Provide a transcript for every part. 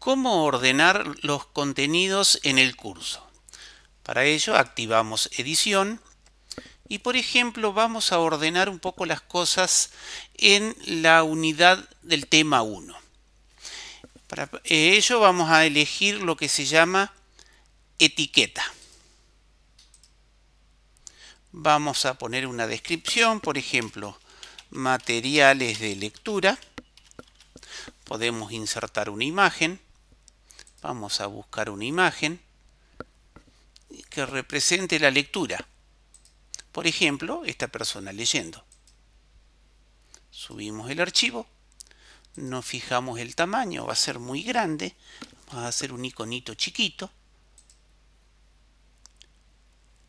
cómo ordenar los contenidos en el curso. Para ello activamos edición y por ejemplo vamos a ordenar un poco las cosas en la unidad del tema 1. Para ello vamos a elegir lo que se llama etiqueta. Vamos a poner una descripción, por ejemplo, materiales de lectura. Podemos insertar una imagen Vamos a buscar una imagen que represente la lectura. Por ejemplo, esta persona leyendo. Subimos el archivo. nos fijamos el tamaño, va a ser muy grande. va a ser un iconito chiquito.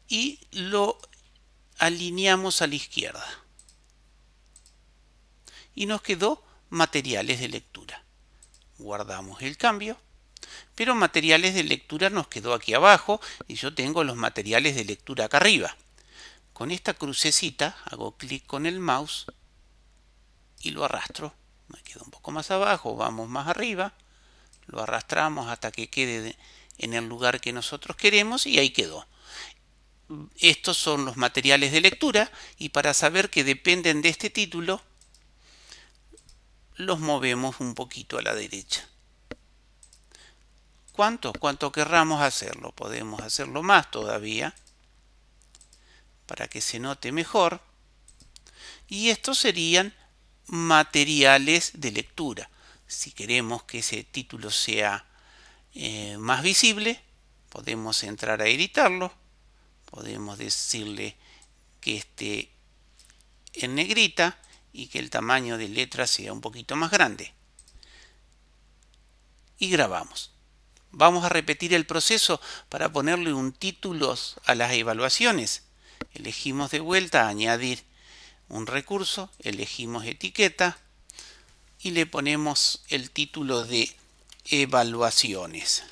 Y lo alineamos a la izquierda. Y nos quedó materiales de lectura. Guardamos el cambio pero materiales de lectura nos quedó aquí abajo y yo tengo los materiales de lectura acá arriba. Con esta crucecita hago clic con el mouse y lo arrastro. Me quedo un poco más abajo, vamos más arriba, lo arrastramos hasta que quede en el lugar que nosotros queremos y ahí quedó estos son los materiales de lectura y para saber que dependen de este título los movemos un poquito a la derecha cuánto cuanto querramos hacerlo. Podemos hacerlo más todavía para que se note mejor. Y estos serían materiales de lectura. Si queremos que ese título sea eh, más visible, podemos entrar a editarlo. Podemos decirle que esté en negrita y que el tamaño de letra sea un poquito más grande. Y grabamos. Vamos a repetir el proceso para ponerle un título a las evaluaciones. Elegimos de vuelta añadir un recurso, elegimos etiqueta y le ponemos el título de evaluaciones.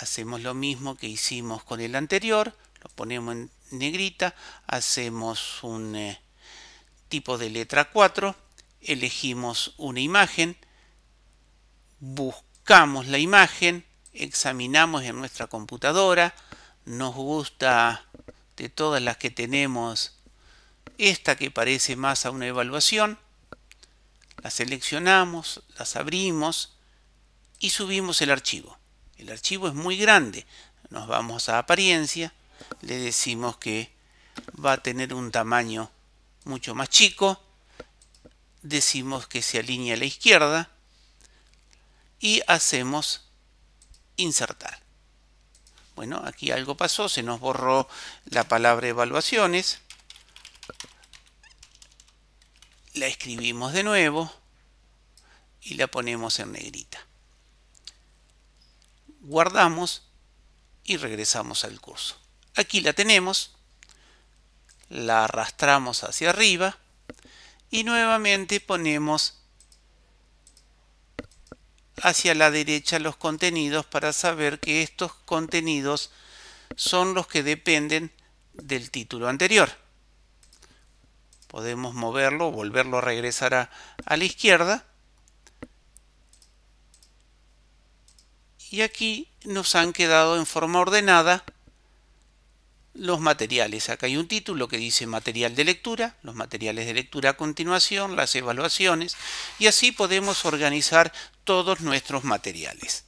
Hacemos lo mismo que hicimos con el anterior, lo ponemos en negrita, hacemos un eh, tipo de letra 4, elegimos una imagen, buscamos buscamos la imagen, examinamos en nuestra computadora, nos gusta de todas las que tenemos esta que parece más a una evaluación, la seleccionamos, las abrimos y subimos el archivo. El archivo es muy grande, nos vamos a apariencia, le decimos que va a tener un tamaño mucho más chico, decimos que se alinea a la izquierda, y hacemos insertar. Bueno, aquí algo pasó, se nos borró la palabra evaluaciones. La escribimos de nuevo y la ponemos en negrita. Guardamos y regresamos al curso. Aquí la tenemos, la arrastramos hacia arriba y nuevamente ponemos hacia la derecha los contenidos para saber que estos contenidos son los que dependen del título anterior. Podemos moverlo, volverlo a regresar a, a la izquierda. Y aquí nos han quedado en forma ordenada los materiales. Acá hay un título que dice material de lectura, los materiales de lectura a continuación, las evaluaciones y así podemos organizar todos nuestros materiales.